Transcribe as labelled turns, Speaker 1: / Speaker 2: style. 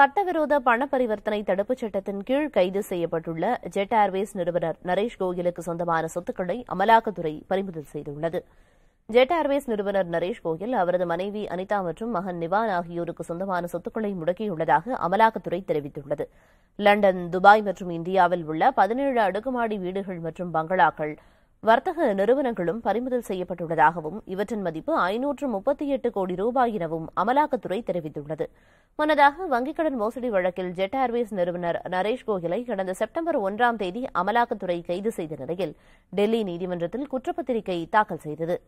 Speaker 1: சட்டவிரோத பண பரிவர்த்தனை தடுப்புச் சட்டத்தின் கீழ் கைது செய்யப்பட்டுள்ள ஜெட் ஏர்வேஸ் நிறுவனர் நரேஷ் கோயலுக்கு சொந்தமான சொத்துக்களை அமலாக்கத்துறை பறிமுதல் செய்துள்ளது ஜெட் ஏர்வேஸ் நிறுவனர் நரேஷ் கோயல் அவரது மனைவி அனிதா மற்றும் மகன் நிவான் ஆகியோருக்கு சொந்தமான சொத்துக்களை முடக்கியுள்ளதாக அமலாக்கத்துறை தெரிவித்துள்ளது லண்டன் துபாய் மற்றும் இந்தியாவில் உள்ள பதினேழு அடுக்குமாடி வீடுகள் மற்றும் பங்களாக்கள் வர்த்தக நிறுவனங்களும் பறிமுதல் செய்யப்பட்டுள்ளதாகவும் இவற்றின் மதிப்பு ஐநூற்று முப்பத்தி எட்டு கோடி ரூபாய் எனவும் அமலாக்கத்துறை தெரிவித்துள்ளது முன்னதாக வங்கிக் கடன் மோசடி வழக்கில் ஜெட் ஏர்வேஸ் நிறுவனர் நரேஷ் கோகிலை கடந்த செப்டம்பர் ஒன்றாம் தேதி அமலாக்கத்துறை கைது செய்த நிலையில் டெல்லி நீதிமன்றத்தில் குற்றப்பத்திரிகை தாக்கல் செய்தது